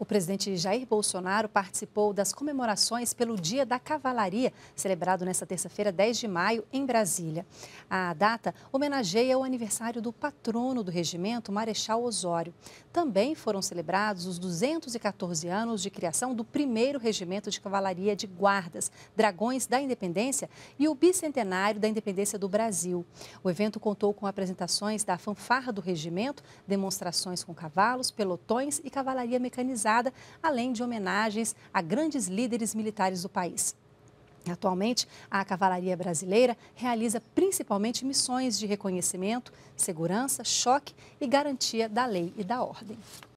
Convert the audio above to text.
O presidente Jair Bolsonaro participou das comemorações pelo Dia da Cavalaria, celebrado nesta terça-feira, 10 de maio, em Brasília. A data homenageia o aniversário do patrono do regimento, Marechal Osório. Também foram celebrados os 214 anos de criação do primeiro regimento de cavalaria de guardas, Dragões da Independência e o bicentenário da Independência do Brasil. O evento contou com apresentações da fanfarra do regimento, demonstrações com cavalos, pelotões e cavalaria mecanizada realizada, além de homenagens a grandes líderes militares do país. Atualmente, a Cavalaria Brasileira realiza principalmente missões de reconhecimento, segurança, choque e garantia da lei e da ordem.